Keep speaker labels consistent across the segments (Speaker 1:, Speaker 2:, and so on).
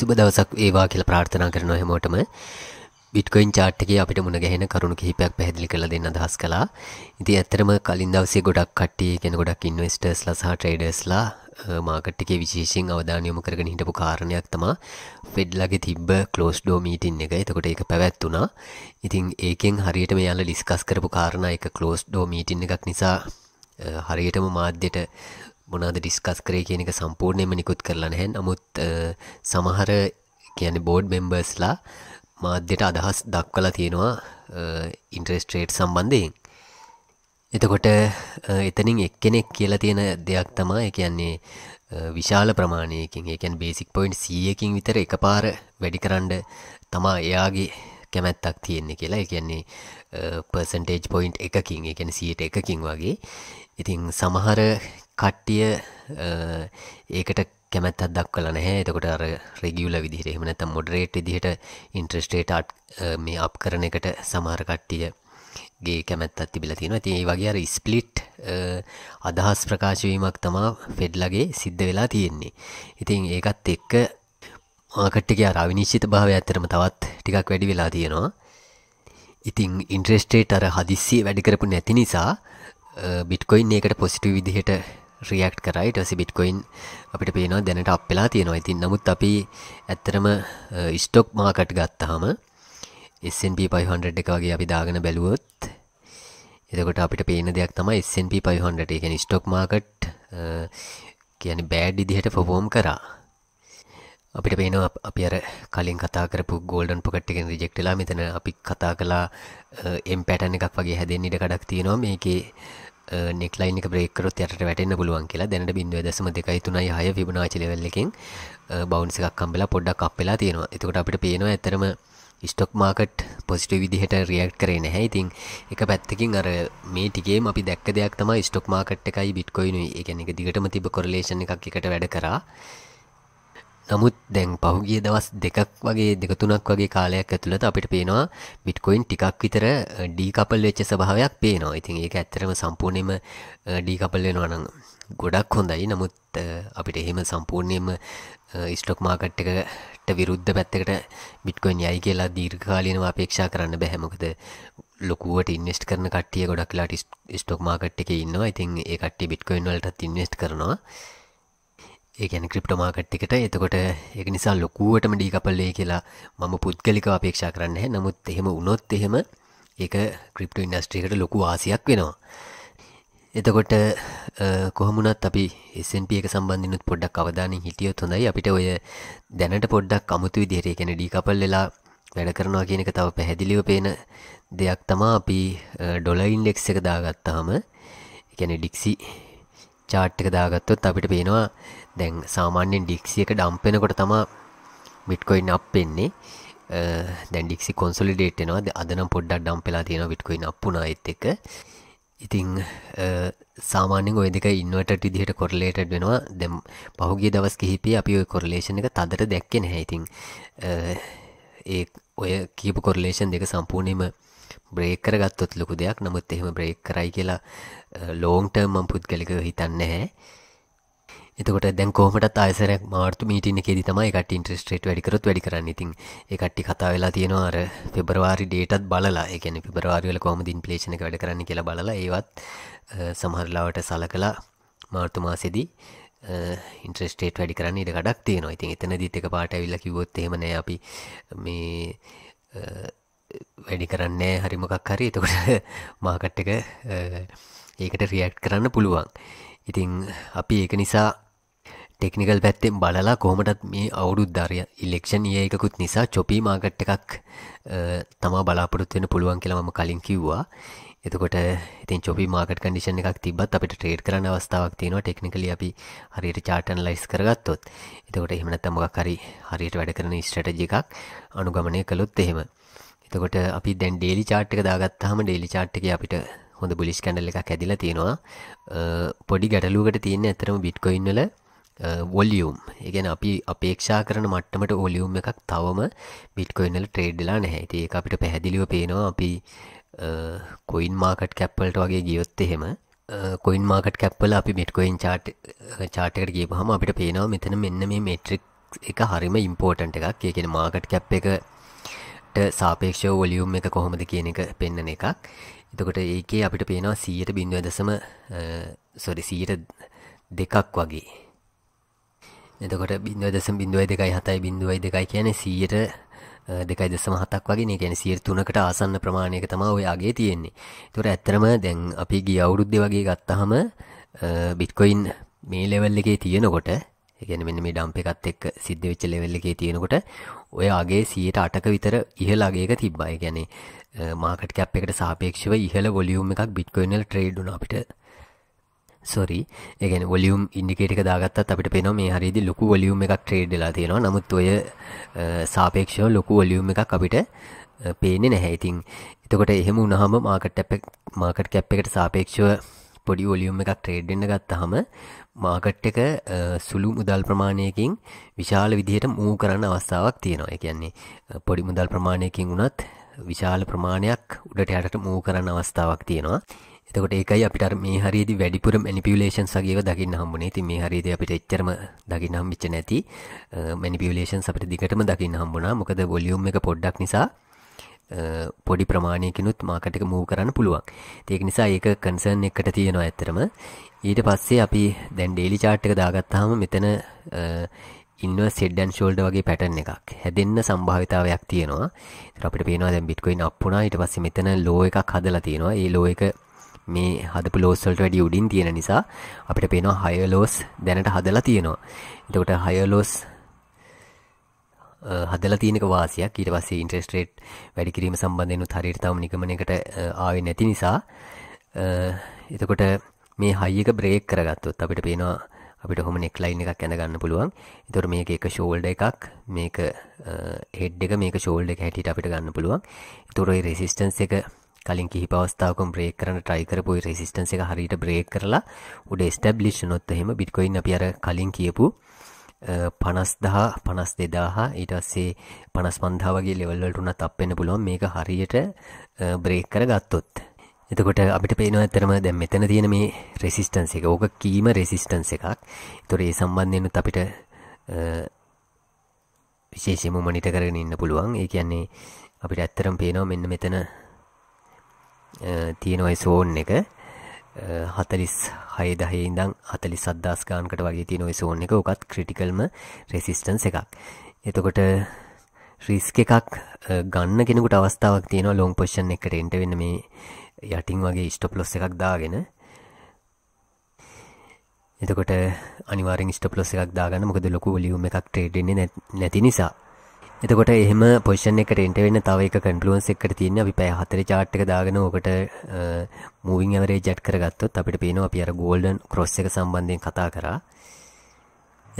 Speaker 1: සුබ දවසක් ඒවා කියලා ප්‍රාර්ථනා කරනවා හැමෝටම බිට්කොයින් චාට් එකේ අපිට මුණ ගැහෙන කරුණු කිහිපයක් පැහැදිලි කරලා දෙන්න අදහස් කළා. ඉතින් ඇත්තටම කලින් දවසේ ගොඩක් කට්ටිය කියන ගොඩක් ඉන්වෙස්ටර්ස්ලා සහ ට්‍රේඩර්ස්ලා මාකට් එකේ විශේෂයෙන් අවධානය යොමු කරගෙන හිටපු කාරණයක් තමයි ෆෙඩ්ලාගේ තිබ්බ ක්ලෝස් ඩෝ මීටින් එක. එතකොට ඒක පැවැත්ුණා. ඉතින් ඒකෙන් හරියට මෙයාලා ඩිස්කස් කරපු කාරණා එක ක්ලෝස් ඩෝ මීටින් එකක් නිසා හරියටම මාධ්‍යට මොනාද ඩිස්කස් කරේ කියනක සම්පූර්ණයම නිකුත් කරලා නැහැ නමුත් සමහර කියන්නේ බෝඩ් මෙම්බර්ස්ලා මාධ්‍යයට අදහස් දක්වලා තියෙනවා ඉන්ට්‍රෙස්ට්‍රේට් සම්බන්ධයෙන් එතකොට එතනින් එක්කෙනෙක් කියලා තියෙන දෙයක් තමා කියන්නේ විශාල ප්‍රමාණයකින් ඒකැන් බේසික් පොයින්් සියකින් විතර එක පාර වැඩි කරන්න තමා එයාගේ කැමැත්තක් තියෙන්නේ කියලා කියන්නේ පර්සන්ටේජ් පොයින්් එකකින් එකන සියට එකකින් වගේ ඉතිං සමහර කට්ටිය ඒකට කැමැත්තත් දක්වල නැහැ එතකොට අර රෙගියුල විදිහට එහමනත මොඩරේට් දිහට ඉන්ට්‍රස්ටේට අට් මේ අප් කරන එකට සමහර කට්ටිය ගේ කැමැත්තත් තිබිල තියෙන තිය වගේ අර ස්පලිට් අදහස් ප්‍රකාශවීමක් තමා ෆෙඩ්ලගේ සිද්ධ වෙලා තියෙන්නේ ඉතින් ඒකත් එක්ක මාකට්ටික අර අවිනිශ්චිත භාවය ඇතරම තවත් ටිකක් වැඩි වෙලා තියෙනවා ඉතිං ඉන්ට්‍රෙස්ටේට් අර හදිස්සේ වැඩිකරපු නැති නිසා බිට්කොයින් ඒකට පොසිටි විදිහට රියක්් කරයිට සි බිට්කොයින් අපිට පේනවා දැනට අප්පෙලා තියෙනවා ඉතින් නමුත් අපි ඇත්තරම ස්ටොක් මාකට් ගත්තහම SNP 500 එක වගේ අපි දාගෙන බැලුවොත් එතකොට අපිට පේන දෙයක් තමයි SNP 500 එකෙන් ස්ටොක් මාකට් කියන බෑඩ් ඉදිහට පොෆෝම් කරා අපිට පේනවා අපි අර කලින් කතා කරපු ගෝල්ඩන් පොකට්ටකෙන් රිජෙක්ටලා මෙතන අපි කතා කලා එම් පැටන එකක් වගේ හැදෙන් ඉට කඩක් තියෙනවා මේකේ නෙක්ලයින් බෙක්කරොත් යට වැටන්න පුළුවන් කියලා දැනට බින්දුව දසම දෙකයි තුනයි හය විබනාචිලවෙල්ලකින් බෞන්ස එකක් කම්බෙලා පොඩ්ඩක් අප්පෙලා තියෙනවා එතකොට අපිට පේනවා ඇතරම ස්ටොක් මාකට් පොසිටි විදිහට රියක්් කරේ නැහැ ඉතින් එක පැත්තකින් අර මේ ටිගේ අපි දැක්ක දෙයක් තම ස්ටොක් මාකට් එකයි බිට්කොයිනු එක එක දිගටම තිබ කොරලේෂණ එකක් එකට වැඩ කරා නමුත් දැන් පහුගිය දවස් දෙකක් වගේ දෙකතුනක් වගේ කාලයක් ඇතුළත අපිට පේනවා බිට්කොයින් ටිකක් විතර ඩීකපල් වෙච්ච ස්භාවයක් පේනවා ඉතින් ඒක ඇත්තරම සම්පූර්ණයම ඩීකපල් වෙනවා නං ගොඩක් හොඳයි නමුත් අපිට එහෙම සම්පූර්ණයම ස්ටොක් මාකට් එකට විරුද්ධ පැත්තකට බිට්කොයින් යයි කියලා දීර්ඝකාලීනව අපේක්ෂා කරන්න බැහැමකද ලොකුවට ඉන්වස්ට කරන කටිය ගොඩක් ලාට ස්ටොක් මාකට් එක ඉන්නවා ඉතින් ඒ කට්ටි බිට්කොයින් වලටත් ඉන්වස්ට කරනවා ඒකැන ක්‍රිප්ට මාකට් එකට එතකොට එක නිසා ලොකුවටම ඩීකපල්ලේ කියලා මම පුද්ගලික අපේක්ෂා කරන්න නමුත් එහෙම උනොත් එහෙම ඒක ක්‍රිප්ට ඉන්ඩස්ට්‍රිකට ලොකු ආසියක් වෙනවා එතකොට කොහමුණත් අපි එසන්පිය සම්බන්ධිනුත් පොඩ්ඩක් අවධානින් හිටියොත් හොඳයි අපිට ඔය දැනට පොඩ්ඩක් අමුතු විදිහර එකෙන ඩීකපල් වෙලා වැඩ කරනවා කියන එක තව පැහැදිලිව පේන දෙයක් තමා අපි ඩොලයින්ඩෙක් එක දාගත්තාම එකැන ඩික්සි චාට් එක දාගත්තොත් අපිට පේනවා දැන් සාමාන්‍යෙන් ඩික්සියක ඩම්පෙනකොට තමා බිට්කොයින් අප් පෙන්නේ දැන්ඩික්සි කොන්සොලිඩේට්නවා අදනම් පොඩ්ඩක් ඩම් පෙලා තියෙන විට්කොයින් අපපුනා එත් එක ඉතිං සාමානෙන් ඔය දෙක ඉන්නවට විදිහට කොරලේටඩ් වෙනවා දෙම් පහුගේ දවස් කිහිපේ අපි ඔය කොරලේෂණ එක තදර දැක්කෙන හැයිතිං ඒ ඔය කීප කොරලේෂන් දෙක සම්පූර්ණයම බ්‍රේක් කරගත්තොත් ලොකු දෙයක් නමුත් එහෙම බ්‍රේක් කරයි කියලා ලෝන්ටර්මම් පුද්ගලික හිතන්න හැ එතකොට දැන් කෝමට අයසර මාර්තු මීටින එකෙද තමයි එකට ඉන්ට්‍රස්ට්‍රේට් වැඩිකරත් වැඩි කරන්න ඉතින් එකට්ටි කතා වෙලා තියෙනවා අර පෙබරවාරි ඩේටත් බලලා එකන පෙබරවාරිවල කෝමදින් ප්ලේෂණ වැඩ කරන්න කියලා බලලා ඒවත් සමහරලාවට සල කලා මාර්තුමාසෙදී ඉන්ට්‍රස්ටේට් වැඩි කරන්න ඉඩ ගඩක් තියෙනවා ඉතින් එතන දිත් එක පාට ඇවිල්ල කිවොත් එහෙමන අපි මේ වැඩි කරන්නේ හරිමකක් හරි එතකොට මාකට් එක ඒකට රියක්් කරන්න පුළුවන් ඉතිං අපි ඒක නිසා ටෙක්නිකල් පැත්තෙන් බලලා කොහමටත් මේ අවුරුද් ධරය ඉල්ලෙක්ෂන් ඒකුත් නිසා චොපි මාගට් එකක් තමා බලාපොරොත්වෙන පුළුවන් කියලම කලින් කිව්වා එතකොට ඉතින් චොපි මාගට කඩිෂන එකක් තිබත් අපිට ට්‍රේඩ් කරන අවස්ථාවක් තියෙනවා ටෙක්නිකල අපි හරියට චාටන් ලයිස් කරගත්තොත් එතකොට එහෙමන තමක් හරි හරියට වැඩ කරන ස්ටටජ එකක් අනුගමනය කළොත් එහෙම එතකොට අපි දැන් ඩේලි චාට් එක දාගත්තාම ඩේලි චාට් එක අපිට හොඳ බුලිස් කැඩල් එකක් ඇදිලා තියෙනවා පොඩි ගැටලුවකට තියෙන ඇතරම බිට්කොයින් වල වොලියුම් එකගැන අපි අපේක්ෂා කරන මට්ටමට ඔලියුම් එකක් තවම බිට්කොයින්නල ට්‍රේඩ්ලා නැහැ ඇති ඒ අපිට පැහැදිලිව පේනවා අපි කොයින් මාකට් කැප්පලට වගේ ගියොත් එහෙම කොයින් මාකට් කැප්පල අපි බිට්කොයින් චාට් චාටකට ගිය හම අපිට පේනවා මෙතන මෙන්න මේ මේට්‍රික් එක හරිම ඉම්පෝර්ටන්ට එකක් ඒකෙන මාකට් කැප් එක ට සාපේක්ෂ වොලියුම් එක කොහොමද කියන එක පෙන්නන එකක් එතකොට ඒකේ අපිට පේනවා සීයට බිඳුව දසම සොරි සීට දෙකක් වගේ එතකොට බින්දුව දසම් බින්දුවයි දෙකයි හතයි බින්දුවයි දෙකයි කියන සීයට දෙකයි දසම හතක් වගේ ගැන සියර තුනකට ආසන්න ප්‍රමාණයක තම ඔයාගේ තියෙන්නේ තුර ඇත්තරම දැන් අපි ගිය අවුරුද්ධ වගේ ගත්තහම බිට්කොයින් මේ ලෙවල් එකේ තියෙනකොට එකන මෙන්න මේ ඩම්ප එකත් එක් සිද්ධ වෙච්ච ලෙවල්ල එකේ තියෙනකොට ඔය අගේ සියයට අටක විතර ඉහළ අගේක තිබ්බයි ගැනේ මාකට කැප් එකට සාපේක්ෂව ඉහළ වොලියුම් එකක් බිට්කොයිනල් ට්‍රේඩ්න අපිට සොරි එකගෙන වොලියුම් ඉන්ඩිකේටක දාගත්තත් අපිට පෙන මේ හරිදි ලොකු වොලියුම් එකක් ට්‍රේඩ්ලා තියෙනවා නමුත් ඔය සාපේක්ෂව ලොකු වොලියුම් එකක් අපිට පේනෙ නැහැයිතින් එතකොට එහෙම උනහම මාකට මාකට කැප් එකට සාපේක්ෂව පොඩි ොලියුම් එකක් ට්‍රේඩ්ඩන්න ගත්තහම මාකට් එක සුළු මුදල් ප්‍රමාණයකින් විශාල විදිහට මූ කරන්න අවස්ථාවක් තියෙනවා. ඒ කියන්නේ පොඩි මුදල් ප්‍රමාණයකින් වුණත් විශාල ප්‍රමාණයක් උඩට යටට මූ කරන්න අවස්ථාවක් තියෙනවා. එතකොට ඒකයි අපිට මේ හරියේදී වැඩිපුර මැනිපියුලේෂන්ස් වගේව දකින්න හම්බුනේ. ඉතින් මේ හරියේදී අපිට එච්චරම දකින්න හම්බෙච්ච නැති මැනිපියුලේෂන්ස් අපිට දිගටම දකින්න හම්බුණා. මොකද වොලියුම් එක පොඩ්ඩක් නිසා පොඩි ප්‍රමාණයකිනුත් මාකට එක මූ කරන්න පුළුවන්. ඒක නිසා ඒක කන්සර්න් එකට තියෙනවා ඇත්තටම. ඊට පස්සේ අපි දැන් ඩේලි chart එක දාගත්තාම මෙතන ඉන්වර්ස් හෙඩ් ඇන් ෂෝල්ඩර් වගේ පැටර්න් එකක් හැදෙන්න සම්භාවිතාවයක් තියෙනවා. ඒතර අපිට පේනවා දැන් බිට්කොයින් අප් වුණා. ඊට පස්සේ මෙතන ලෝ එකක් හදලා තියෙනවා. ඒ ලෝ එක මේ හදපු ලෝස් වලට වැඩි උඩින් තියෙන නිසා අපිට පේනවා හයර් ලෝස් දැනට හදලා තියෙනවා. එතකොට හයර් ලෝස් හදලා තියෙනක වාසියක් ඊට පස්සේ ඉන්ට්‍රෙස්ට් රේට් වැඩි කිරීම සම්බන්ධයෙන් උත් හරියට තව නිගමනයකට ආවේ නැති නිසා එතකොට මේ හයි එක බ්‍රේක් කරගත්තොත් අපිට පේනවා අපිට හොම නෙක්ලයින් එකක් ඇඳ ගන්න පුළුවන්. ඒතකොට මේක එක ෂෝල්ඩර් එකක් මේක හෙඩ් එක මේක ෂෝල්ඩර් එක හැටියට අපිට ගන්න පුළුවන්. ඒතකොට ඒ රෙසිස්ටන්ස් එක කලින් කිහිප අවස්ථාවකම බ්‍රේක් කරන්න try කරපු ඒ රෙසිස්ටන්ස් එක හරියට බ්‍රේක් කරලා උඩ ස්ටැබ්ලිෂ් වුණොත් එහෙම බිට්කොයින් අපි අර කලින් කියපු පනස්දා පනස් දෙදාහා ඊටස්සේ පනස් පන්දා වගේ ලෙවල්වලට උනත් අපෙන්න්න පුළුවන් මේක හරියට බ්‍රේක් කර ගත්තොත්. එතකොට අපිට පේනවා ඇතරම දැන් මෙතන තියෙන මේ රෙසිස්ටන්ස් එක ඕක කීම රෙසිස්ටන්ස් එකක් තොර ඒ සම්බන්ධයනුත් අපිට විශේෂම මනිට කරගෙන ඉන්න පුළුවන් ඒ කියන්නේ අපිට ඇත්තරම් පේනවා මෙන්න මෙතන තියෙනවයි සෝන් එක හතලිස් හයදහේ ඉඳං හතලි සද්දාස් ගාන්කට වගේ තියෙන ඔයිසෝන් එක ඕකත් ක්‍රටිකල්ම රෙසිස්ටන්ස එකක් එතකොට රිස්ක එකක් ගන්න කෙනෙකුට අවස්ථාවක් තියෙන ලොං පොෂන් එකට එන්ට වෙන මේ යටින් වගේ ස්ටොප්ලොස් එකක් දාගෙන එතකොට අනිවාරෙන් ස්ටොප්ලොස් එකක් දාගන්න මොකද ලොකු ලියුම් එකක් ට්‍රේඩෙන්නේ නැති නිසා එතකොට එහෙම පොෂන් එකට එන්ට වෙන්න තව එක කන්ඩලුවන්ස් එකට තියන්න අපි පෑ හතර චාට්ක දාගෙන ඕකට මූවින් ඇවරේ ජැට් කරගත්තොත් අපිට පේනවා අපි අර ගෝල්ඩන් කොස් එක සම්බන්ධයෙන් කතා කරා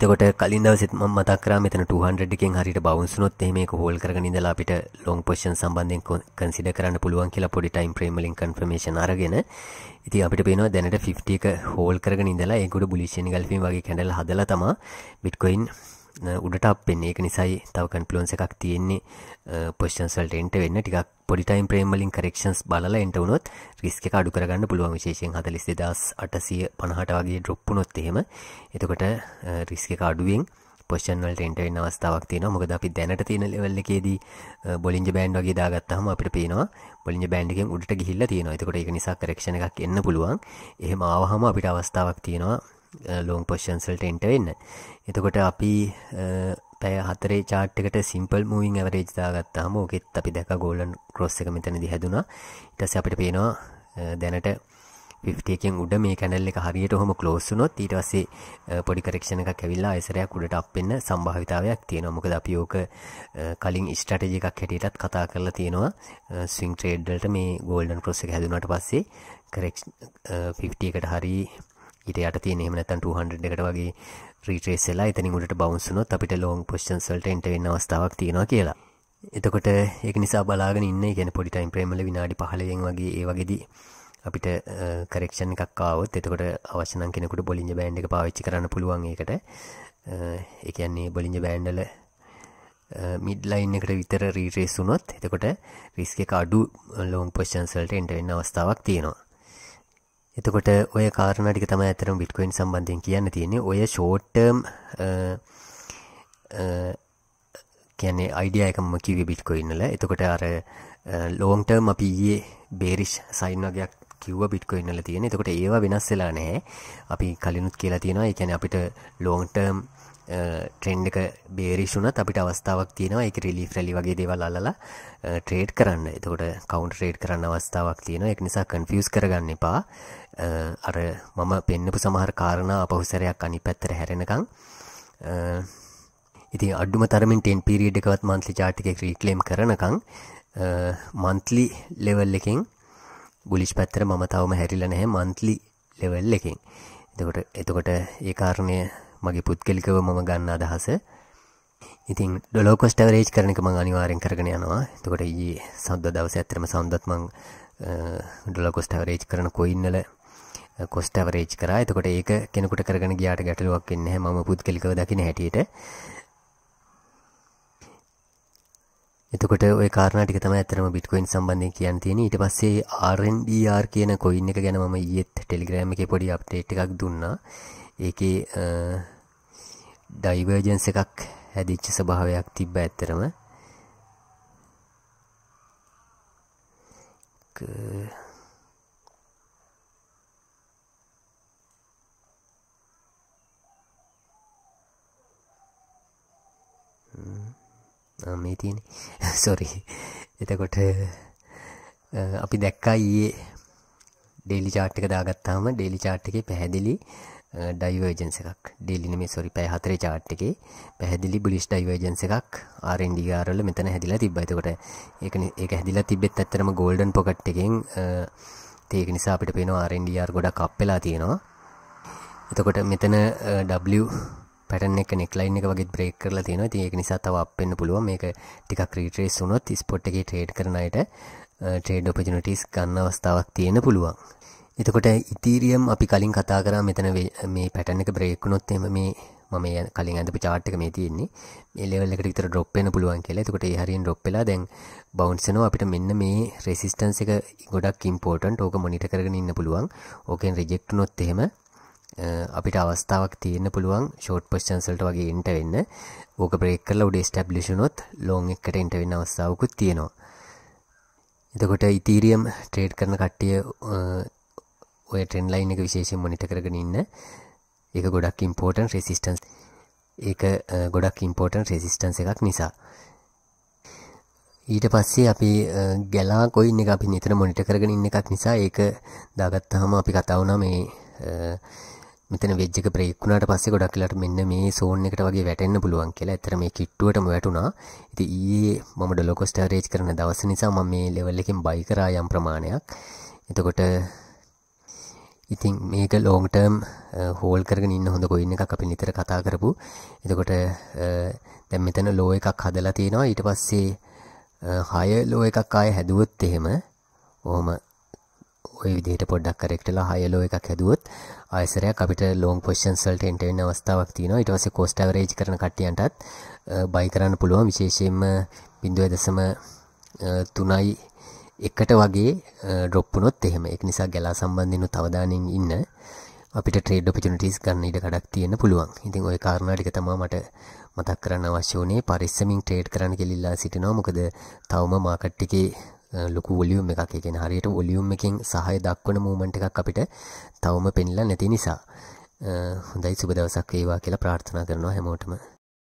Speaker 1: එතකොට කලින් දවසෙත් මම මතක් කරා මෙතන 200 එකෙන් හරියට බවුන්ස් වුණොත් එහෙම ඒක හෝල් කරගෙන ඉඳලා අපිට ලොන් පොසිෂන් සම්බන්ධයෙන් කන්සිඩර් කරන්න පුළුවන් කියලා පොඩි ටයිම් ෆ්‍රේම් වලින් කන්ෆර්මේෂන් අරගෙන ඉතින් අපිට පේනවා දැනට 50 එක හෝල් කරගෙන ඉඳලා ඒකට බුලිෂ් එන්ගල්ෆින් වගේ කැන්ඩල් හදලා තමයි බිට්කොයින් උඩට අපෙන්නේ එක නිසයි තව කන්පලෝන්ස එකක් තියෙන්නේ පොස්්චන්සල්ට එන්ට වෙන්න ටිකක් පොඩිටයිම් ප්‍රේම්මලින් කරක්ෂන්ස් බල එන්ට වනොත් රිස්ක අඩු කරගන්න පුළුවන් විශේෂෙන් හතලිස් දෙදස් අටසිය පණහට වගේ ඩොප්පු නොත් එහෙම එතකොට රිස්ක අඩුවෙන් පොස්්චන්වලට එන්ටවෙන්න අවස්ථාවක් තියෙන මොකද අපි දැනට තියෙන ලෙවල්ලකේදී බොලින්ජ බෑන්ඩ් වගේ දාගත්තහම අපිට පේනවා බොලින්ජ බෑන්ඩිකෙන් උඩට ගිහිල්ල තියෙනවා එතකොට එක නිසා කරක්ෂණ එකක් එන්න පුළුවන් එහෙම ආවහම අපිට අවස්ථාවක් තියෙනවා ලෝන් පොෂන්සල්ට එන්ට වෙන්න එතකොට අපි uh, පැය හතරේ චාට්කට සිම්පල් මූවින් ඇවරේජ් දාගත්තාම ඕකෙත් අපි දැක ගෝලන් ක්‍රොස්ස එක මෙතැනදි හැදුනා ඉටස අපිට පේනවා uh, දැනට ෆිෆ්ටයකින් උඩ මේ කැනල් එක හරියට හොම කලෝස්සුනොත් ඊටවස්සේ uh, පොඩි කරක්ෂණ එකක් ඇවිල්ලා ඇසරයක් උඩට අපන්න සම්භාවිතාවයක් තියෙනවා මොකද අපි ඕක කලින් ස්ටටජ එකක් හැටියටත් කතා කරලා තියෙනවා ස්විං ට්‍රේඩ්ඩල්ට මේ ගෝල්ඩන් ක්‍රොස්ස එක හැදුනට පස්සේ කරෙක්් ෆිෆ්ටියකට හරි ඉටයට තියෙනෙම නැතන් 200 එකට වගේ ්‍රීටේසෙලා එතනිකුට බවන්සුනොත් අපිට ලෝන් පොස්්චන්සල්ට එන්ටවෙන්න අවස්ථාවක් තියෙනවා කියලා එතකොට ඒක නිසා බලාගෙන ඉන්න ගැන පොඩිටයිම් ප්‍රේමල විනාඩි පහලවෙන් වගේ ඒ වගේදී අපිට කරෙක්ෂන් එකක්කාවත් එතකොට අවශ්‍යන කෙනෙකුට බොලින්ජ බෑන්ඩ් එක පාවිච්චි කරන්න පුළුවන් එකට එකන්නේ බොලින්ජ බෑන්ඩල මිඩ්ලයින් එකට විතර රීටේස් වුනොත් එතකොට රිස්ක කාඩු ලෝන් පොස්්චන්සල්ට එන්ටවෙන්න අවස්ථාවක් තියෙනවා එතකොට ඔය කාරණටික තම ඇතරම් බිට්කොයින් සම්බන්ධයෙන් කියන්න තියෙනෙ ඔය ෂෝට්ටම් කියන්නේ අයිඩිය එකම කිව බිට්කොයින්නල එතකොට අර ලෝන්ටර්ම් අපි ඒ බේරිෂ් සයින් වගයක් කිව්ව බිට්කොයින්නල තියෙන එතකොට ඒවා වෙනස් වෙලා නෑ අපි කලිනුත් කියලා තියෙනවා එකැන අපිට ලෝන්ටර්ම් ට්‍රෙන්ඩ් එක බේරිෂුනත් අපිට අවස්ථාවක් තියෙනවා එක රිලි ්‍රලි වගේ දේවල් අලලා ට්‍රේඩ් කරන්න එතකොට කවන්් ට්‍රේඩ් කරන්න අවස්ථාවක් තියෙනවා එක නිසා කන්ෆියස් කරගන්න එපා අර මම පෙන්නපු සමහර කාරණ අපහුසරයක් අනි පැත්තර හැරෙනකං ඉති අඩුම තරමින් ටෙන් පිරිඩ් එකවත් මන්ත්‍රි චාටික ක්‍රීක්ලම් කරනකං මන්ත්ලි ලෙවල් එකෙන් බුලිෂ් පැත්තර මම තවම හැරිල නැහැ මන්ත්ලි ලෙවල් එකෙන් එතකොට එතකොට ඒ කාරණය මගේ පුද්ගලිකව මම ගන්න අදහස ඉතින් ඩොලෝකොස්ටවරේජ් කරනක මං අනිවාරෙන් කරගෙන යනවා තකොට ඒ සද්ද දවස ඇතරම සෞන්දත්මං ඩොලකොස්ටවරේජ් කරන කොයින්නල කොස්ටවරේජ් කරා එතකොට ඒක කෙනෙකුට කරගෙන ගියාට ගැටලුවක් එන්නේ ම පුද්ගලිකව දකින හැටියට එතකොට ඔය කාරණටික තම ඇතරම බිට්කොයින් සම්බන්ධය කියන් තියෙන ඊට පස්සේ RNDR කියන කොයින් එක ගැන මම ඊත් ටෙලිග්‍රෑම එක පොඩි අප්ටේට් එකක් දුන්නා ඒකේ ඩයිවර්ජන්ස් එකක් හැදිච්ච ස්වභාවයක් තිබ්බ ඇත්තරම මේ තියෙන සොරි එතකොට අපි දැක්කා ඊයේ ඩේලි චාට් එක දාගත්තාම ඩේලි චාට් එකේ පැහැදිලි ඩයිවර්ජන්ස එකක් ඩෙලින මේ සොරි පැ හතරේ චාට් එකේ පැහැදිලි බුලිෂ් ඩයිවර්ජන්ස එකක් ආරෙන්ඩිගාරල මෙතන හැදිලා තිබ්බයිතකොට ඒකන ඒ හැදිලා තිබෙත් ඇත්තරම ගෝල්ඩන් පොකට් එකෙන් ඒක නිසා අපිට පේෙන ආරෙන්ඩියර් ගොඩ කප්පෙලා තියෙනවා එතකොට මෙතන W පැටන එක නෙක්ලයින් එක වගේ බ්‍රේක් කරලා තියෙනවා ඉතින් ඒක නිසා තව අප් වෙන්න පුළුවන් මේක ටිකක් රීට්‍රේස් වුණොත් ස්පොට් එකේ ට්‍රේඩ් කරන අයට ට්‍රේඩ් ඔපචුනිටිස් ගන්න අවස්ථාවක් තියෙන පුළුවන් එතකොට ඉතීරියම් අපි කලින් කතා කරා මෙතන මේ පැටන එක බ්‍රේක් වුණොත් එහෙම මේ මම කලින් ඇඳපු chart එක මේ තියෙන්නේ. මේ level එකට විතර drop වෙන්න පුළුවන් කියලා. එතකොට ඒ හරියෙන් drop වෙලා දැන් bounce වෙනවා. අපිට මෙන්න මේ resistance එක ගොඩක් important. ඕක monitor කරගෙන ඉන්න පුළුවන්. ඕකෙන් reject වුණොත් එහෙම අපිට අවස්ථාවක් තියෙන්න පුළුවන් ෂෝට් පොස්චන්ස් වලට වගේ එන්ට වෙන්න. ඕක බ්‍රේක් කරලා උඩ ස්ටැබ්ලිෂ් වුණොත් ලොන් එකට එන්ට වෙන්න අවස්ථාවකුත් තියෙනවා. එතකොට ඉතීරියම් ට්‍රේඩ් කරන කට්ටිය ඔය ට්‍රෙන් ලයින් එක විශේෂයෙන් මොනිට කරගෙන ඉන්න ඒක ගොඩක් ඉම්පෝර්ටන් රෙසිස්ටන්ස් ඒක ගොඩක් ඉම්පෝර්ටන් රෙසිස්ටන්ස් එකක් නිසා ඊට පස්සේ අපි ගැලා කොයින් එක අපි නිතර මොනිට කරගෙන ඉන්න එකක් නිසා ඒක දාගත්තාම අපි කතා වුණා මේ මෙතන වෙජ්ජක ප්‍රේක්ුණට පස්ස ගොඩක් ලට මෙන්න මේ සෝන් එකට වගේ වැටෙන්න්න පුළුවන් කියලා ඇතර මේ කිට්ටුවටම වැටුණා ඉති ඒ මම ඩොලොකොස්ටාරේජ් කරන දවස නිසා ම මේ ලෙවල්ලකින් බයිකරා යම් ප්‍රමාණයක් එතකොට ඉතින් මේක ලෝන්ටර්ම් හෝල් කරගෙන ඉන්න හොඳ කොයින්න එකක් අපි නිතර කතා කරපු එතකොට දැම් මෙතන ලෝ එකක් හදලා තියෙනවා ඊට පස්සේ හය ලෝ එකක් ආය හැදුවොත් එහෙම ඕහම ඔය විදිහට පොඩ්ඩක් කරෙක්ටලා හය ලෝ එකක් හැදුවොත් ආයසරයක් අපිට ලෝන් පොෂන් සල්ට එන්ට වෙන්න අවස්ථාවක් තියෙනවා ඊට පස්සේ කෝස්ට් ඇවරේජ් කරන කට්ටියන්ටත් බයි කරන්න පුළුවන් විශේෂයෙන්ම 0.3යි එකට වගේ ඩොප් වුණොත් එහෙම ඒක නිසා ගැලා සම්බන්ධයෙන් තවදානෙන් ඉන්න අපිට ට්‍රේඩ් ඔපචුනිටිස් ගන්න ඉඩ කඩක් තියෙන්න පුළුවන්. ඉතින් ওই කාරණා ටික තමයි මට මතක් කරන්න අවශ්‍ය වුණේ පරිස්සමින් ට්‍රේඩ් කරන්න කියලා සිටිනවා. මොකද තවම මාකට් එකේ ලොකු වොලියුම් එකක් ඒ කියන්නේ හරියට වොලියුම් එකෙන් සහය දක්වන මූමන්ට් එකක් අපිට තවම පෙන්ලා නැති නිසා හොඳයි සුබ දවසක් වේවා කියලා ප්‍රාර්ථනා කරනවා හැමෝටම